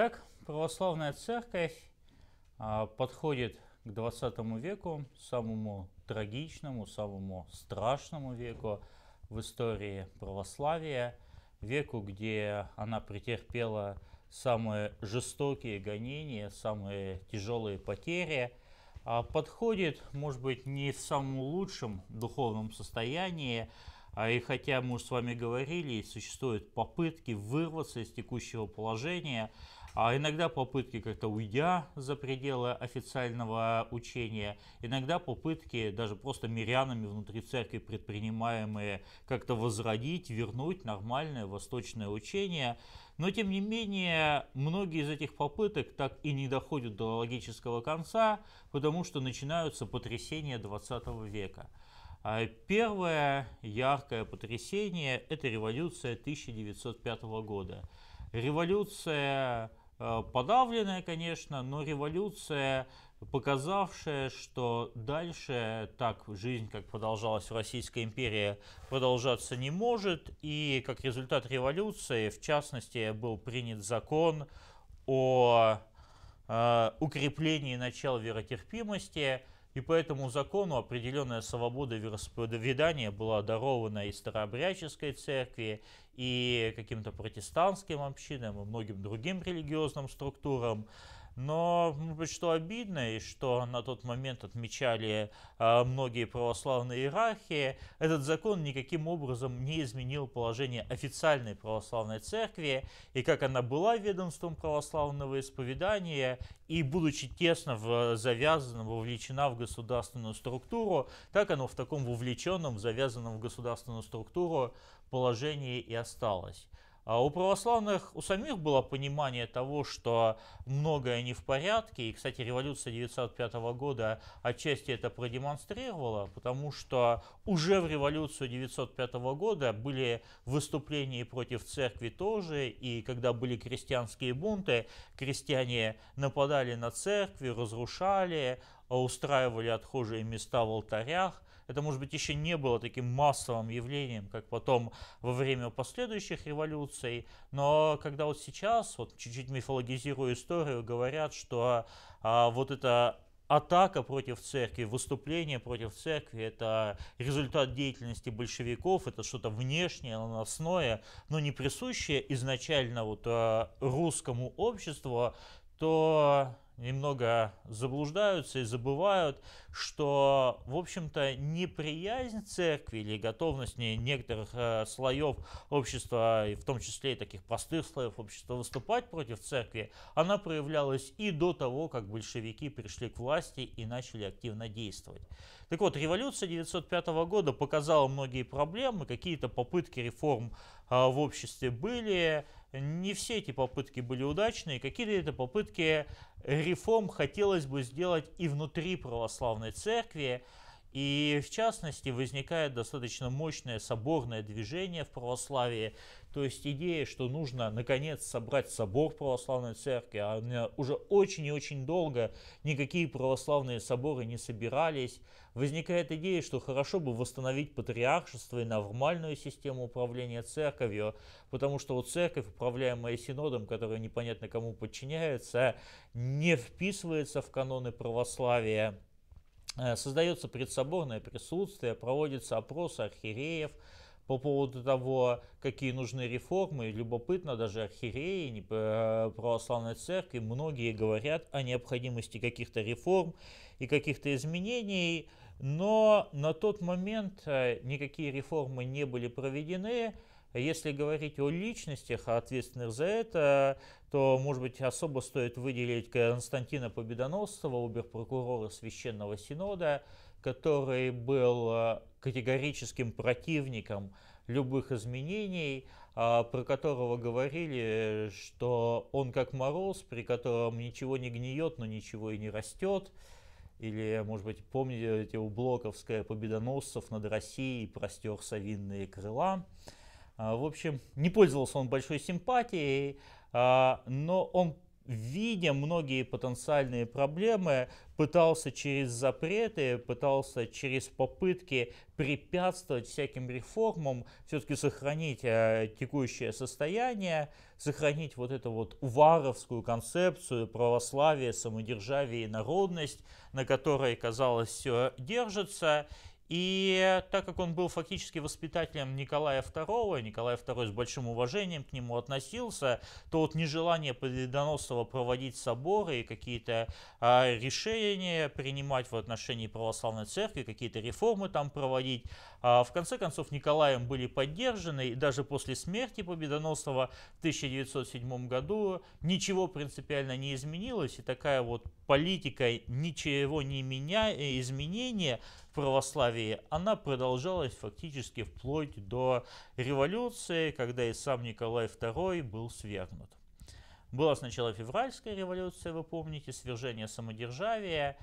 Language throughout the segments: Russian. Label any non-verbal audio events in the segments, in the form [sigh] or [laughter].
Итак, православная церковь а, подходит к 20 веку, самому трагичному, самому страшному веку в истории православия, веку, где она претерпела самые жестокие гонения, самые тяжелые потери, а, подходит, может быть, не в самом лучшем духовном состоянии, а, и хотя мы с вами говорили, существуют попытки вырваться из текущего положения, а иногда попытки как-то уйдя за пределы официального учения, иногда попытки даже просто мирянами внутри церкви предпринимаемые как-то возродить, вернуть нормальное восточное учение. Но тем не менее, многие из этих попыток так и не доходят до логического конца, потому что начинаются потрясения 20 века. А первое яркое потрясение – это революция 1905 года. Революция э, подавленная, конечно, но революция, показавшая, что дальше так жизнь, как продолжалась в Российской империи, продолжаться не может. И как результат революции, в частности, был принят закон о э, укреплении начала веротерпимости – и по этому закону определенная свобода вероисповедания была дарована и старообрядческой церкви, и каким-то протестантским общинам, и многим другим религиозным структурам. Но что обидно, и что на тот момент отмечали а, многие православные иерархии, этот закон никаким образом не изменил положение официальной православной церкви, и как она была ведомством православного исповедания, и будучи тесно завязана, вовлечена в государственную структуру, так оно в таком вовлеченном, завязанном в государственную структуру положении и осталось. А у православных, у самих было понимание того, что многое не в порядке. И, кстати, революция 1905 года отчасти это продемонстрировала, потому что уже в революцию 1905 года были выступления против церкви тоже. И когда были крестьянские бунты, крестьяне нападали на церкви, разрушали, а устраивали отхожие места в алтарях. Это, может быть, еще не было таким массовым явлением, как потом во время последующих революций, но когда вот сейчас, вот чуть-чуть мифологизирую историю, говорят, что а, вот это атака против церкви, выступление против церкви – это результат деятельности большевиков, это что-то внешнее, наносное, но не присущее изначально вот а, русскому обществу, то немного заблуждаются и забывают, что, в общем-то, неприязнь церкви или готовность некоторых э, слоев общества, и в том числе и таких простых слоев общества, выступать против церкви, она проявлялась и до того, как большевики пришли к власти и начали активно действовать. Так вот, революция 1905 года показала многие проблемы, какие-то попытки реформ а, в обществе были, не все эти попытки были удачные, какие-то это попытки реформ хотелось бы сделать и внутри православной церкви, и в частности возникает достаточно мощное соборное движение в православии, то есть идея, что нужно наконец собрать собор православной церкви, а уже очень и очень долго никакие православные соборы не собирались. Возникает идея, что хорошо бы восстановить патриаршество и нормальную систему управления церковью, потому что вот церковь, управляемая синодом, которая непонятно кому подчиняется, не вписывается в каноны православия. Э, создается предсоборное присутствие, проводятся опросы архиереев по поводу того, какие нужны реформы. Любопытно, даже архиереи э, православной церкви, многие говорят о необходимости каких-то реформ и каких-то изменений, но на тот момент э, никакие реформы не были проведены. Если говорить о личностях, ответственных за это, то, может быть, особо стоит выделить Константина Победоносцева, прокурора Священного Синода, который был э, категорическим противником любых изменений, а, про которого говорили, что он как мороз, при котором ничего не гниет, но ничего и не растет. Или, может быть, помните, у Блоковская «Победоносцев над Россией простер совинные крыла». А, в общем, не пользовался он большой симпатией, а, но он видя многие потенциальные проблемы, пытался через запреты, пытался через попытки препятствовать всяким реформам, все-таки сохранить э, текущее состояние, сохранить вот эту вот уваровскую концепцию православия, самодержавия и народность, на которой, казалось, все держится. И так как он был фактически воспитателем Николая II, Николай II с большим уважением к нему относился, то вот нежелание Победоносова проводить соборы и какие-то а, решения принимать в отношении православной церкви, какие-то реформы там проводить, а, в конце концов Николаем были поддержаны, и даже после смерти Победоносова в 1907 году ничего принципиально не изменилось, и такая вот политика ничего не меня, э, изменения православии, она продолжалась фактически вплоть до революции, когда и сам Николай II был свергнут. Была сначала февральская революция, вы помните, свержение самодержавия,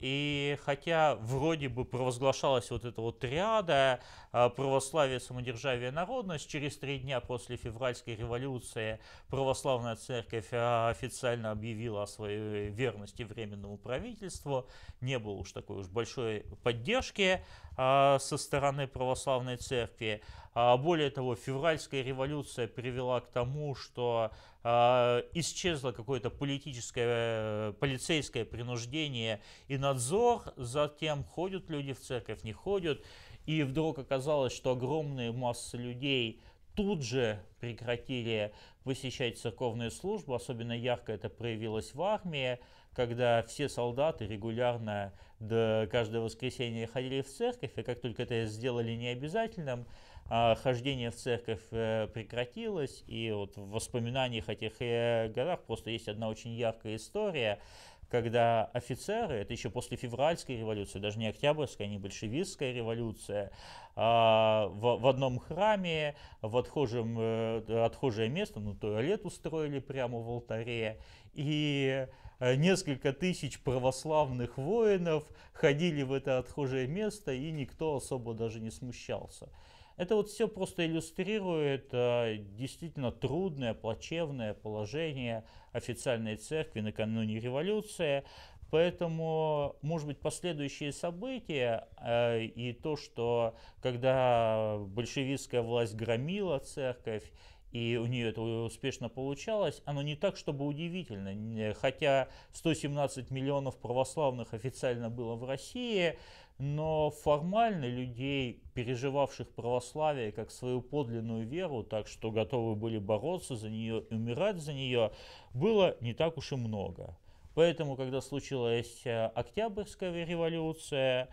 и хотя вроде бы провозглашалась вот эта вот триада а, православие, самодержавие, народность, через три дня после февральской революции православная церковь а, официально объявила о своей верности временному правительству. Не было уж такой уж большой поддержки а, со стороны православной церкви. Более того, февральская революция привела к тому, что а, исчезло какое-то политическое, э, полицейское принуждение и надзор за тем, ходят люди в церковь, не ходят. И вдруг оказалось, что огромные массы людей тут же прекратили посещать церковную службу. Особенно ярко это проявилось в армии, когда все солдаты регулярно до каждого воскресенья ходили в церковь, и как только это сделали необязательным, а, хождение в церковь э, прекратилось, и вот в воспоминаниях о тех э, годах просто есть одна очень яркая история, когда офицеры, это еще после февральской революции, даже не октябрьская, а не большевистская революция, а, в, в одном храме, в отхожем, э, отхожее место, ну, туалет устроили прямо в алтаре, и несколько тысяч православных воинов ходили в это отхожее место, и никто особо даже не смущался. Это вот все просто иллюстрирует э, действительно трудное, плачевное положение официальной церкви накануне революции. Поэтому, может быть, последующие события э, и то, что когда большевистская власть громила церковь, и у нее это успешно получалось, оно не так, чтобы удивительно. Э, хотя 117 миллионов православных официально было в России, но формально людей, переживавших православие как свою подлинную веру, так что готовы были бороться за нее и умирать за нее, было не так уж и много. Поэтому, когда случилась э, Октябрьская революция,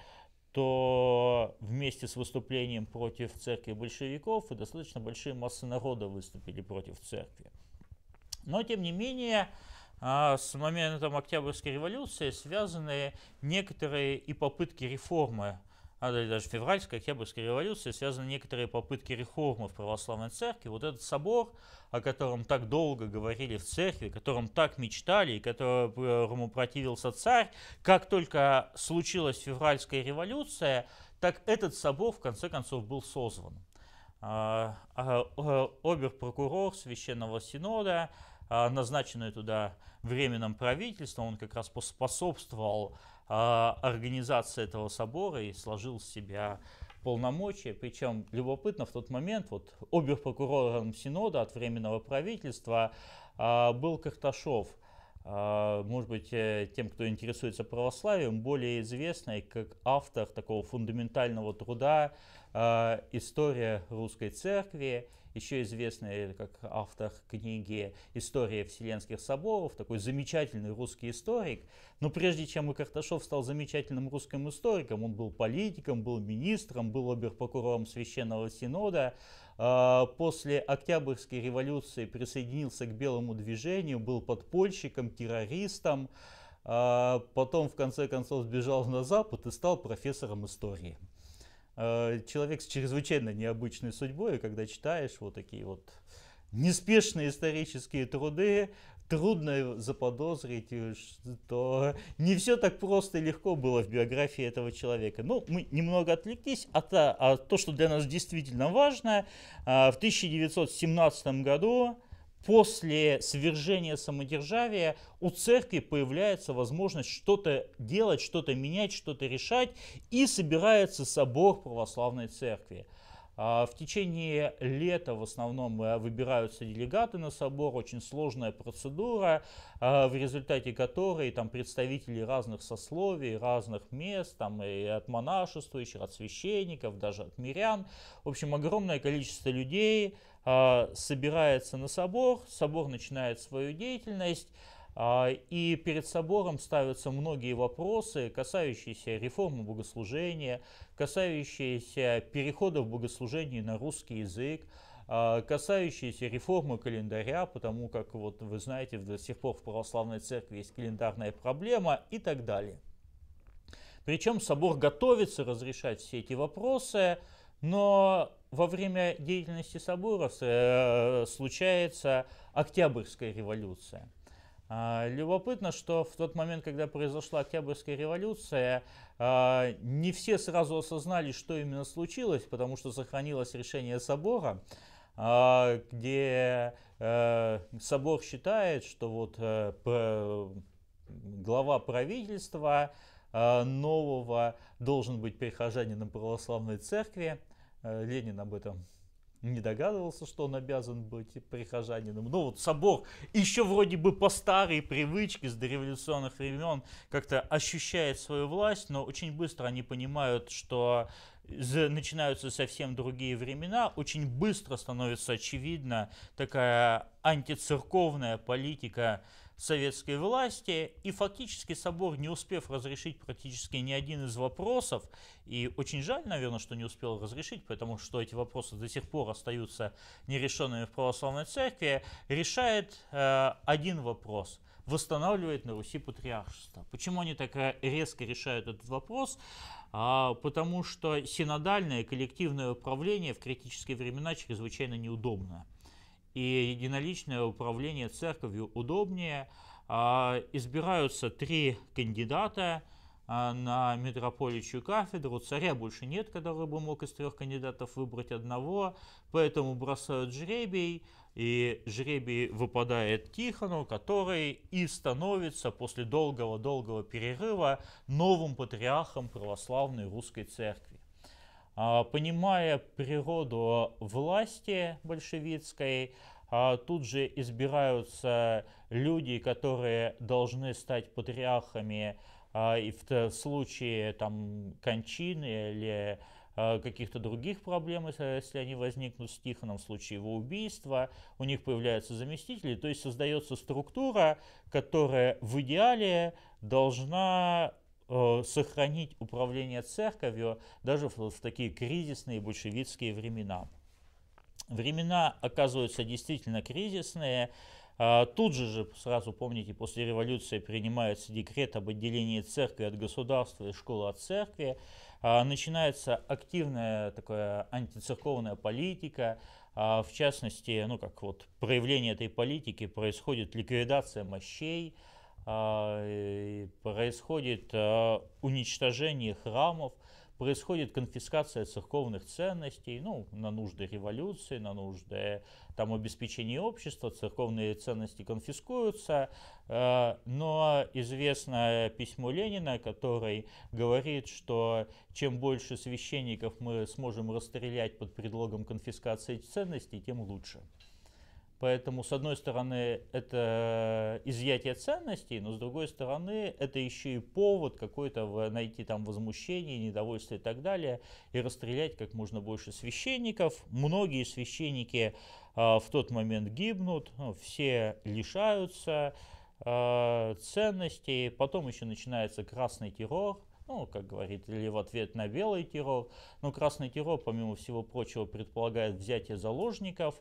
то вместе с выступлением против церкви большевиков и достаточно большие массы народа выступили против церкви. Но, тем не менее, а, с моментом Октябрьской революции связаны некоторые и попытки реформы, а даже февральской Октябрьской революции связаны некоторые попытки реформы в православной церкви. Вот этот собор, о котором так долго говорили в церкви, о котором так мечтали, и которому противился царь, как только случилась февральская революция, так этот собор в конце концов был созван. А, а, обер-прокурор Священного Синода а, назначенное туда временным правительством, он как раз поспособствовал а, организации этого собора и сложил в себя полномочия. Причем любопытно, в тот момент вот оберпрокурором Синода от Временного правительства а, был Карташов. Может быть, э, тем, кто интересуется православием, более известный как автор такого фундаментального труда «История русской церкви» еще известный э, как автор книги «История вселенских соборов», такой замечательный русский историк. Но прежде чем и Карташов стал замечательным русским историком, он был политиком, был министром, был оберпрокурором Священного Синода. А, после Октябрьской революции присоединился к белому движению, был подпольщиком, террористом. А, потом, в конце концов, сбежал на Запад и стал профессором истории. Э, человек с чрезвычайно необычной судьбой, и когда читаешь вот такие вот неспешные исторические труды, трудно заподозрить, э, что не все так просто и легко было в биографии этого человека. Ну, мы немного отвлеклись от, а от а то, что для нас действительно важно. Э, в 1917 году после свержения самодержавия у церкви появляется возможность что-то делать, что-то менять, что-то решать, и собирается собор православной церкви. А, в течение лета в основном э, выбираются делегаты на собор, очень сложная процедура, а, в результате которой там представители разных сословий, разных мест, там и от монашествующих, от священников, даже от мирян. В общем, огромное количество людей, а, собирается на собор, собор начинает свою деятельность, а, и перед собором ставятся многие вопросы, касающиеся реформы богослужения, касающиеся перехода в богослужении на русский язык, а, касающиеся реформы календаря, потому как, вот, вы знаете, до сих пор в православной церкви есть календарная проблема и так далее. Причем собор готовится разрешать все эти вопросы, но во время деятельности соборов э, случается Октябрьская революция. Э, любопытно, что в тот момент, когда произошла Октябрьская революция, э, не все сразу осознали, что именно случилось, потому что сохранилось решение собора, э, где э, собор считает, что вот э, глава правительства э, нового должен быть прихожанином православной церкви. Э, Ленин об этом не догадывался, что он обязан быть прихожанином. Но ну вот собор еще вроде бы по старой привычке с дореволюционных времен как-то ощущает свою власть, но очень быстро они понимают, что начинаются совсем другие времена, очень быстро становится очевидна такая антицерковная политика советской власти, и фактически собор, не успев разрешить практически ни один из вопросов, и очень жаль, наверное, что не успел разрешить, потому что эти вопросы до сих пор остаются нерешенными в православной церкви, решает э, один вопрос – восстанавливает на Руси патриаршество. Почему они так э, резко решают этот вопрос? А, потому что синодальное коллективное управление в критические времена чрезвычайно неудобно и единоличное управление церковью удобнее. А, избираются три кандидата а, на митрополичью кафедру. Царя больше нет, который бы мог из трех кандидатов выбрать одного, поэтому бросают жребий, и жребий выпадает Тихону, который и становится после долгого-долгого перерыва новым патриархом православной русской церкви. А, понимая природу власти большевистской, а, тут же избираются люди, которые должны стать патриархами а, и в случае там, кончины или каких-то других проблем, если они возникнут с Тихоном, в случае его убийства, у них появляются заместители, то есть создается структура, которая в идеале должна Э, сохранить управление церковью даже в такие кризисные большевистские времена. Времена оказываются действительно кризисные. А, тут же же, сразу помните, после революции принимается декрет об отделении церкви от государства и школы от церкви. А, начинается активная такая антицерковная политика. А, в частности, ну как вот проявление этой политики происходит ликвидация мощей, а, происходит а, уничтожение храмов, происходит конфискация церковных ценностей, ну, на нужды революции, на нужды там, обеспечения общества, церковные ценности конфискуются, а, но известно письмо Ленина, который говорит, что чем больше священников мы сможем расстрелять под предлогом конфискации ценностей, тем лучше. Поэтому, с одной стороны, это изъятие ценностей, но с другой стороны, это еще и повод какой-то найти там возмущение, недовольство и так далее, и расстрелять как можно больше священников. Многие священники э, в тот момент гибнут, ну, все лишаются э, ценностей, потом еще начинается красный террор, ну, как говорит, или в ответ на белый террор. Но красный террор, помимо всего прочего, предполагает взятие заложников,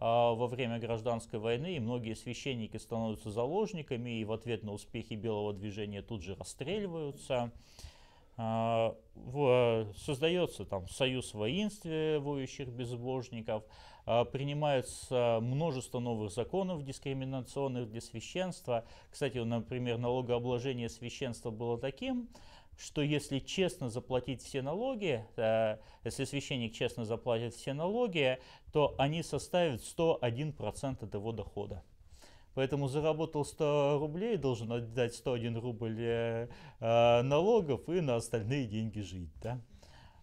а, во время гражданской войны, и многие священники становятся заложниками, и в ответ на успехи белого движения тут же расстреливаются. А, создается там союз воинствующих безбожников, а, принимается множество новых законов дискриминационных для священства. Кстати, например, налогообложение священства было таким, что если честно заплатить все налоги, э, если священник честно заплатит все налоги, то они составят 101% от его дохода. Поэтому заработал 100 рублей, должен отдать 101 рубль э, э, налогов и на остальные деньги жить. Да?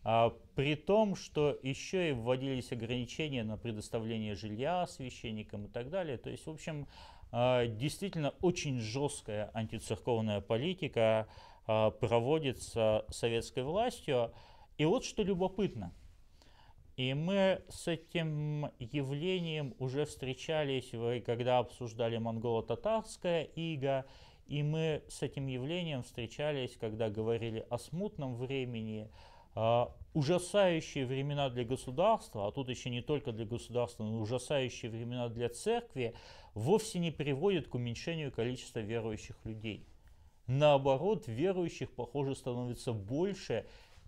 А при том, что еще и вводились ограничения на предоставление жилья священникам и так далее. То есть, в общем, действительно очень жесткая антицерковная политика, а, проводится советской властью. И вот что любопытно. И мы с этим явлением уже встречались, вы когда обсуждали монголо-татарское иго, и мы с этим явлением встречались, когда говорили о смутном времени, а, ужасающие времена для государства, а тут еще не только для государства, но ужасающие времена для церкви, вовсе не приводят к уменьшению количества верующих людей наоборот, верующих, похоже, становится больше.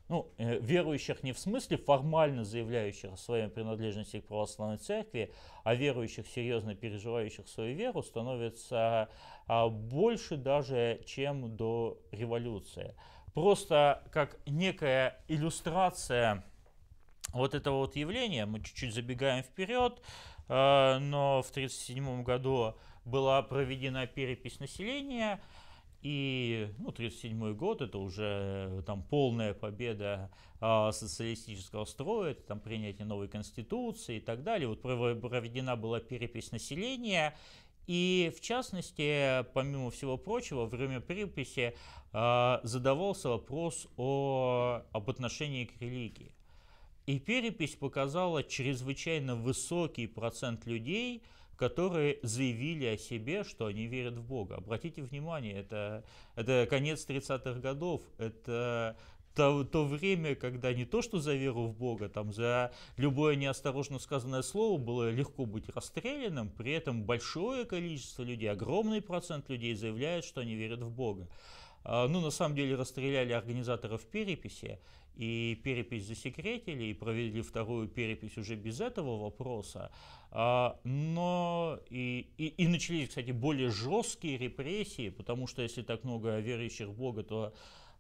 Ну, э, верующих не в смысле формально заявляющих о своей принадлежности к православной церкви, а верующих, серьезно переживающих свою веру, становится а, больше даже, чем до революции. Просто как некая иллюстрация вот этого вот явления, мы чуть-чуть забегаем вперед, э, но в 1937 году была проведена перепись населения, и ну, 1937 год это уже там полная победа э, социалистического строя, это, там принятие новой конституции и так далее. Вот проведена была перепись населения, и в частности, помимо всего прочего, во время переписи э, а, задавался вопрос о, об отношении к религии. И перепись показала чрезвычайно высокий процент людей, которые заявили о себе, что они верят в Бога. Обратите внимание, это, это конец 30-х годов, это то, то время, когда не то что за веру в Бога, там за любое неосторожно сказанное слово было легко быть расстрелянным, при этом большое количество людей, огромный процент людей заявляет, что они верят в Бога. А, ну, на самом деле расстреляли организаторов переписи, и перепись засекретили, и провели вторую перепись уже без этого вопроса. А, но и, и, и начались, кстати, более жесткие репрессии, потому что если так много верующих в Бога, то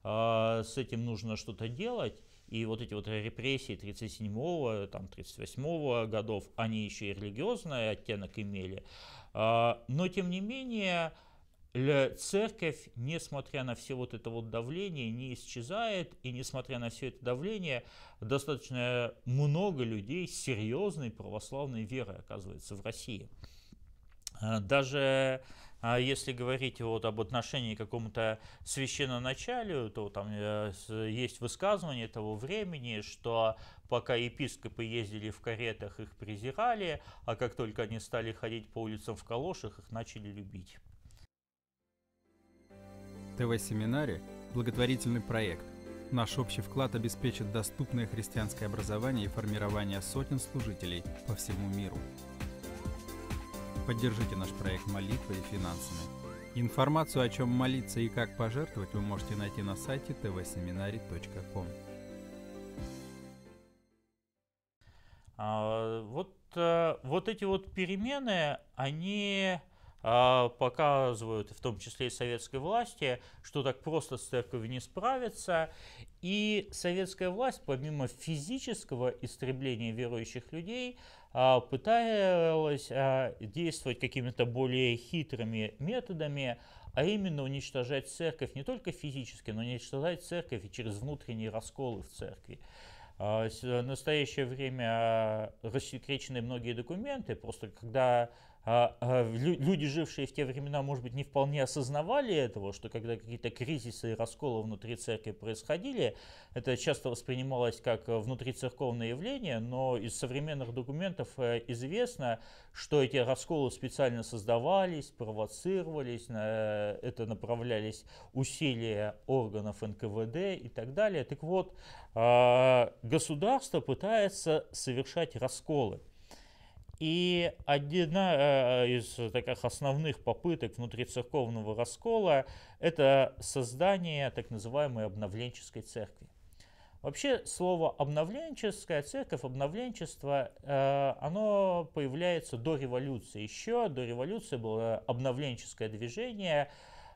а, с этим нужно что-то делать. И вот эти вот репрессии 37-го, там 38-го годов, они еще и религиозный оттенок имели. А, но тем не менее, церковь, несмотря на все вот это вот давление, не исчезает, и несмотря на все это давление, достаточно много людей серьезной православной веры оказывается в России. А, даже а, если говорить вот об отношении к какому-то священноначалию, то там э, есть высказывание того времени, что пока епископы ездили в каретах, их презирали, а как только они стали ходить по улицам в калошах, их начали любить. ТВ-семинаре – благотворительный проект. Наш общий вклад обеспечит доступное христианское образование и формирование сотен служителей по всему миру. Поддержите наш проект молитвой и финансами. Информацию, о чем молиться и как пожертвовать, вы можете найти на сайте tvseminary.com. А, вот, э, вот эти вот перемены, они а, показывают, в том числе и советской власти, что так просто с церковью не справится. И советская власть, помимо физического истребления верующих людей, а, пыталась а, действовать какими-то более хитрыми методами, а именно уничтожать церковь не только физически, но уничтожать церковь и через внутренние расколы в церкви. В настоящее время рассекречены многие документы, просто когда а, а люди, жившие в те времена, может быть, не вполне осознавали этого, что когда какие-то кризисы и расколы внутри церкви происходили, это часто воспринималось как э, внутрицерковное явление, но из современных документов э, известно, что эти расколы специально создавались, провоцировались, на э, это направлялись усилия органов НКВД и так далее. Так вот, а, государство пытается совершать расколы. И одна э, из таких основных попыток внутрицерковного раскола – это создание так называемой обновленческой церкви. Вообще слово обновленческая церковь, обновленчество, э, оно появляется до революции. Еще до революции было обновленческое движение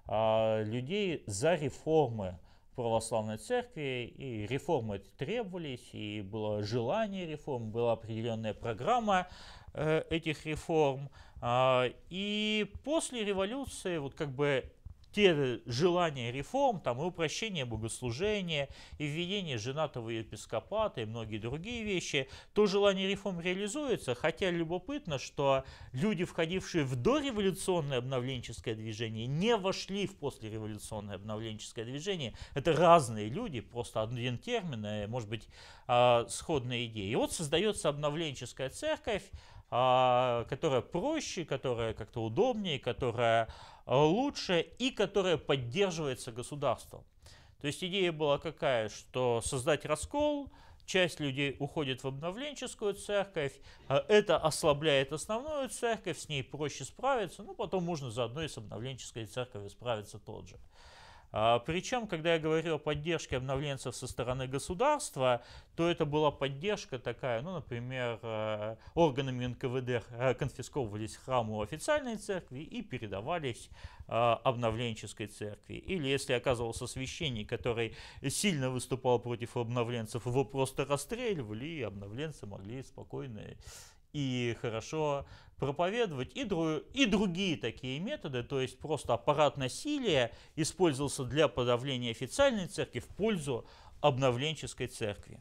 э, людей за реформы, православной церкви, и реформы требовались, и было желание реформ, была определенная программа э, этих реформ. А, и после революции, вот как бы те желания реформ, там и упрощение богослужения, и введение женатого епископата, и многие другие вещи, то желание реформ реализуется, хотя любопытно, что люди, входившие в дореволюционное обновленческое движение, не вошли в послереволюционное обновленческое движение. Это разные люди, просто один термин, э, может быть, а, сходная идея. И вот создается обновленческая церковь, а, которая проще, которая как-то удобнее, которая Э, лучше и которая поддерживается государством. То есть идея была какая, что создать раскол, часть людей уходит в обновленческую церковь, а это ослабляет основную церковь, с ней проще справиться, но ну, потом можно заодно и с обновленческой церковью справиться тот же. А, Причем, когда я говорю о поддержке обновленцев со стороны государства, то это была поддержка такая, ну, например, э, органами НКВД э, конфисковывались храмы официальной церкви и передавались э, обновленческой церкви. Или если оказывался священник, который сильно выступал против обновленцев, его просто расстреливали, и обновленцы могли спокойно и хорошо проповедовать, и, дру, и другие такие методы, то есть просто аппарат насилия использовался для подавления официальной церкви в пользу обновленческой церкви.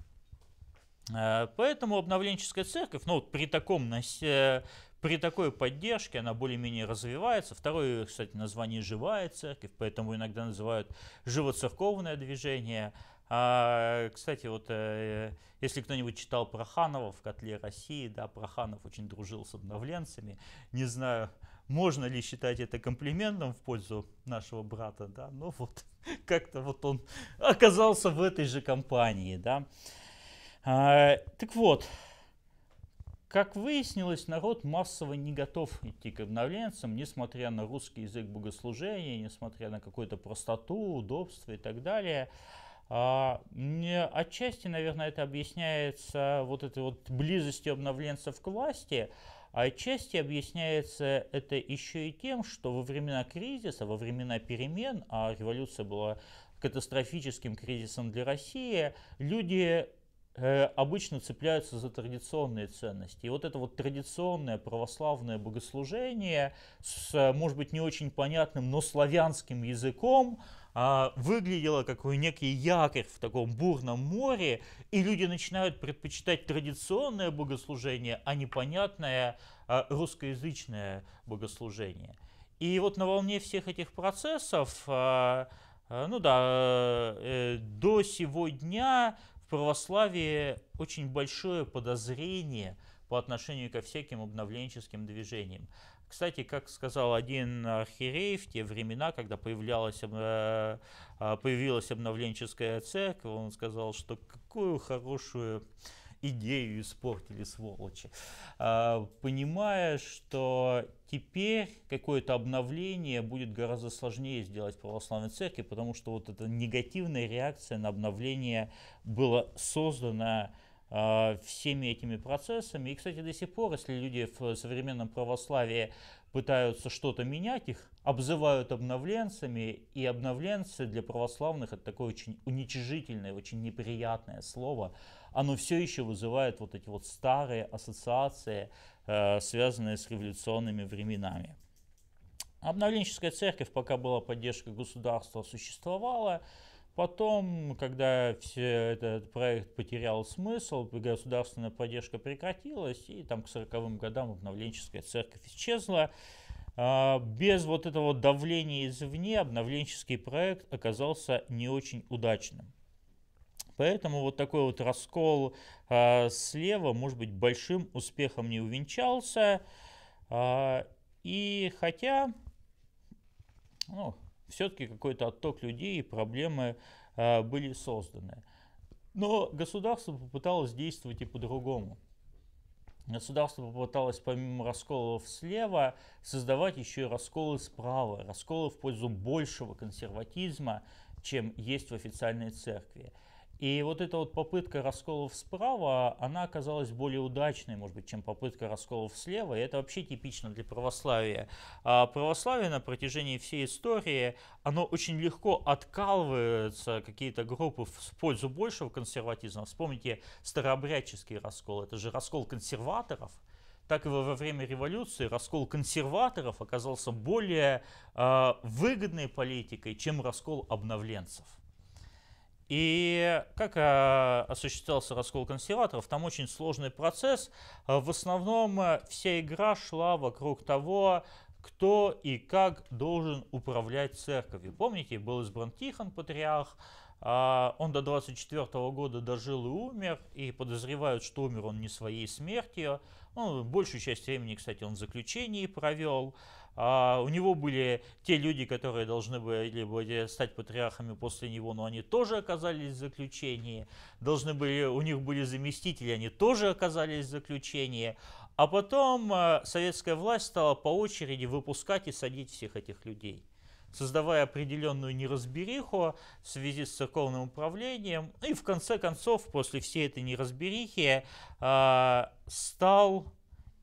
Э, поэтому обновленческая церковь, ну, при, таком, э, при такой поддержке она более-менее развивается. Второе, кстати, название «Живая церковь», поэтому иногда называют «Живоцерковное движение». А, кстати, вот э, если кто-нибудь читал Проханова в «Котле России», да, Проханов очень дружил с обновленцами. Не знаю, можно ли считать это комплиментом в пользу нашего брата, да, но вот [laughs] как-то вот он оказался в этой же компании, да. А, так вот, как выяснилось, народ массово не готов идти к обновленцам, несмотря на русский язык богослужения, несмотря на какую-то простоту, удобство и так далее. А, отчасти, наверное, это объясняется вот этой вот близостью обновленцев к власти, а отчасти объясняется это еще и тем, что во времена кризиса, во времена перемен, а революция была катастрофическим кризисом для России, люди э, обычно цепляются за традиционные ценности. И вот это вот традиционное православное богослужение с, может быть, не очень понятным, но славянским языком – а, выглядело как некий якорь в таком бурном море, и люди начинают предпочитать традиционное богослужение, а непонятное а, русскоязычное богослужение. И вот на волне всех этих процессов, а, ну да, э, до сегодня в православии очень большое подозрение по отношению ко всяким обновленческим движениям. Кстати, как сказал один архиерей, в те времена, когда появлялась, э, э, появилась обновленческая церковь, он сказал, что какую хорошую идею испортили сволочи. А, понимая, что теперь какое-то обновление будет гораздо сложнее сделать в православной церкви, потому что вот эта негативная реакция на обновление была создана а, всеми этими процессами. И, кстати, до сих пор, если люди в современном православии пытаются что-то менять, их обзывают обновленцами, и обновленцы для православных это такое очень уничижительное, очень неприятное слово. Оно все еще вызывает вот эти вот старые ассоциации, э, связанные с революционными временами. Обновленческая церковь, пока была поддержка государства, существовала. Потом, когда все этот проект потерял смысл, государственная поддержка прекратилась, и там к 40-м годам обновленческая церковь исчезла. А, без вот этого давления извне обновленческий проект оказался не очень удачным. Поэтому вот такой вот раскол а, слева, может быть, большим успехом не увенчался. А, и хотя, ну, все-таки какой-то отток людей и проблемы э, были созданы. Но государство попыталось действовать и по-другому. Государство попыталось помимо расколов слева создавать еще и расколы справа, расколы в пользу большего консерватизма, чем есть в официальной церкви. И вот эта вот попытка расколов справа, она оказалась более удачной, может быть, чем попытка расколов слева. И это вообще типично для православия. А православие на протяжении всей истории, оно очень легко откалывается, какие-то группы в пользу большего консерватизма. Вспомните старообрядческий раскол. Это же раскол консерваторов так и во время революции раскол консерваторов оказался более э, выгодной политикой, чем раскол обновленцев. И как э, осуществлялся раскол консерваторов, там очень сложный процесс. А, в основном а, вся игра шла вокруг того, кто и как должен управлять церковью. Помните, был избран Тихон, патриарх, он до 24 года дожил и умер, и подозревают, что умер он не своей смертью. Ну, большую часть времени, кстати, он в заключении провел а у него были те люди, которые должны были, стать патриархами после него, но они тоже оказались в заключении. Должны были, у них были заместители, они тоже оказались в заключении. А потом э, советская власть стала по очереди выпускать и садить всех этих людей создавая определенную неразбериху в связи с церковным управлением. И в конце концов, после всей этой неразберихи, э, стал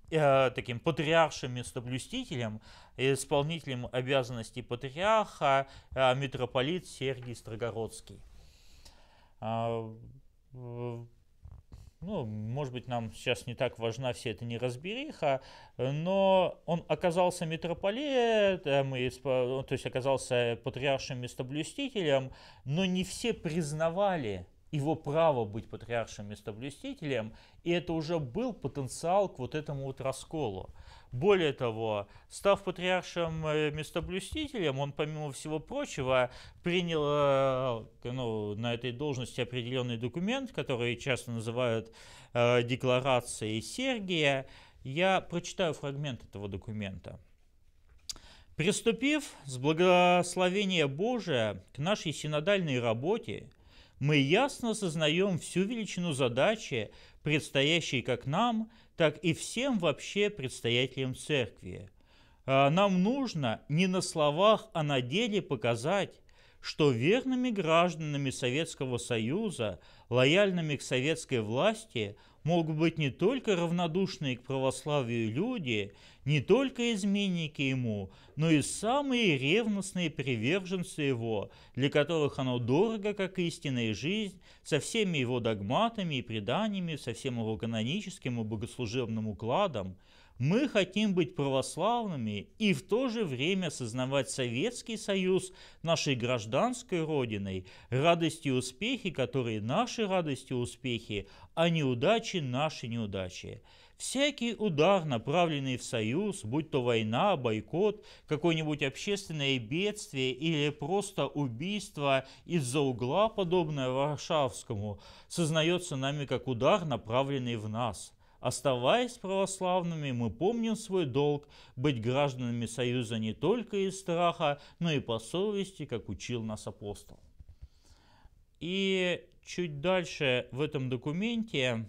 Э, таким патриаршим местоблюстителем исполнителем обязанностей патриарха э, митрополит Сергий Строгородский. А, э, ну, может быть, нам сейчас не так важна вся эта неразбериха, но он оказался митрополитом, то есть оказался патриаршим местоблюстителем, но не все признавали его право быть патриаршим местоблюстителем, и это уже был потенциал к вот этому вот расколу. Более того, став патриаршим э, местоблюстителем, он, помимо всего прочего, принял э, ну, на этой должности определенный документ, который часто называют э, декларацией Сергия. Я прочитаю фрагмент этого документа. Приступив с благословения Божия к нашей синодальной работе, мы ясно осознаем всю величину задачи, предстоящей как нам, так и всем вообще предстоятелям церкви. А нам нужно не на словах, а на деле показать, что верными гражданами Советского Союза, лояльными к советской власти, могут быть не только равнодушные к православию люди, не только изменники ему, но и самые ревностные приверженцы его, для которых оно дорого, как истинная жизнь, со всеми его догматами и преданиями, со всем его каноническим и богослужебным укладом, мы хотим быть православными и в то же время сознавать Советский Союз нашей гражданской родиной, радости и успехи, которые наши радости и успехи, а неудачи наши неудачи. Всякий удар, направленный в союз, будь то война, бойкот, какое-нибудь общественное бедствие или просто убийство из-за угла, подобное Варшавскому, сознается нами как удар, направленный в нас. Оставаясь православными, мы помним свой долг быть гражданами Союза не только из страха, но и по совести, как учил нас апостол. И чуть дальше в этом документе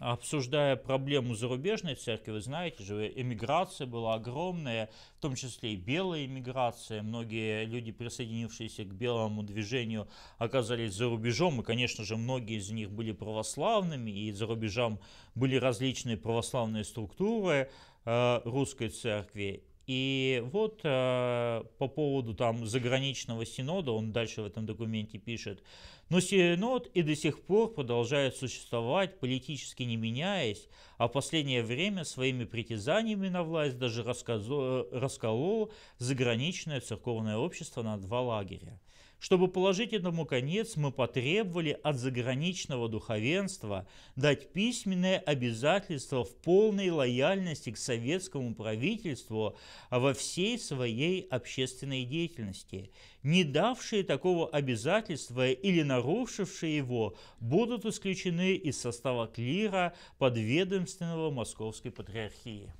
обсуждая проблему зарубежной церкви, вы знаете же, эмиграция была огромная, в том числе и белая эмиграция. Многие люди, присоединившиеся к белому движению, оказались за рубежом, и, конечно же, многие из них были православными, и за рубежом были различные православные структуры э, русской церкви. И вот э, по поводу там заграничного синода, он дальше в этом документе пишет, но Сиренот и до сих пор продолжает существовать, политически не меняясь, а в последнее время своими притязаниями на власть даже расколол заграничное церковное общество на два лагеря. Чтобы положить этому конец, мы потребовали от заграничного духовенства дать письменное обязательство в полной лояльности к советскому правительству а во всей своей общественной деятельности. Не давшие такого обязательства или на нарушившие его, будут исключены из состава клира подведомственного Московской Патриархии.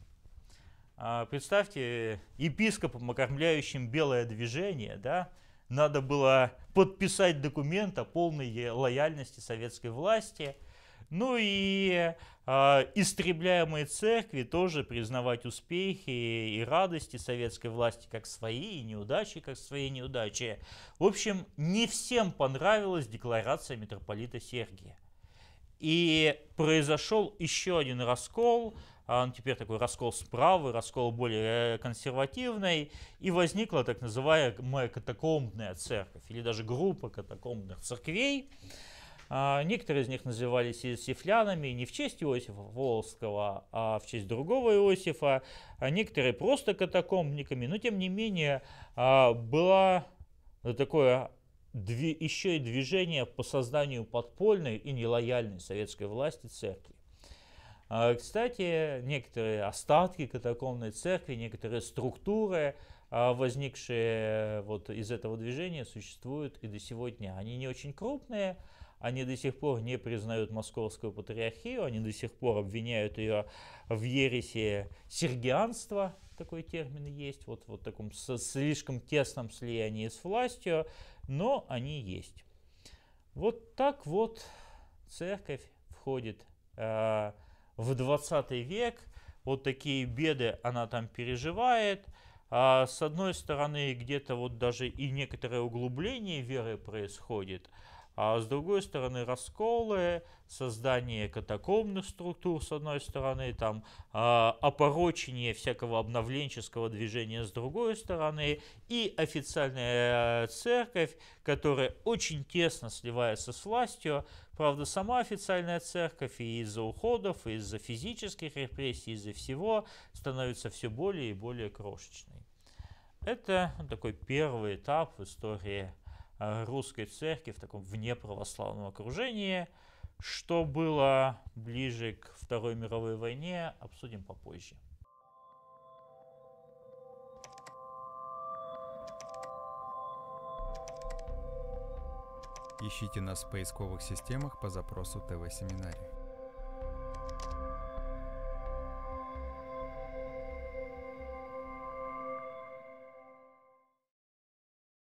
А, представьте, епископом, окормляющим белое движение, да, надо было подписать документ о полной лояльности советской власти. Ну и а, истребляемые церкви тоже признавать успехи и радости советской власти как свои, и неудачи как свои неудачи. В общем, не всем понравилась декларация митрополита Сергия. И произошел еще один раскол, он а, ну, теперь такой раскол справа, раскол более э, консервативный, и возникла так называемая катакомбная церковь, или даже группа катакомбных церквей, а, некоторые из них назывались иосифлянами не в честь Иосифа Волжского, а в честь другого Иосифа. А некоторые просто катакомбниками, но тем не менее а, было э, такое еще и движение по созданию подпольной и нелояльной советской власти церкви. Кстати, некоторые остатки катакомной церкви, некоторые структуры, возникшие э, вот из этого движения, существуют и до сегодня. Они не очень крупные, они до сих пор не признают московскую патриархию, они до сих пор обвиняют ее в ересе сергианства, такой термин есть, вот в вот таком слишком тесном слиянии с властью, но они есть. Вот так вот церковь входит э, в 20 век, вот такие беды она там переживает, а с одной стороны, где-то вот даже и некоторое углубление веры происходит, а с другой стороны, расколы, создание катакомных структур, с одной стороны, там а, опорочение всякого обновленческого движения, с другой стороны, и официальная э, церковь, которая очень тесно сливается с властью, Правда, сама официальная церковь и из-за уходов, и из-за физических репрессий, из-за всего становится все более и более крошечной. Это такой первый этап в истории Э, русской церкви в таком внеправославном окружении. Что было ближе к Второй мировой войне, обсудим попозже. Ищите нас в поисковых системах по запросу ТВ-семинария.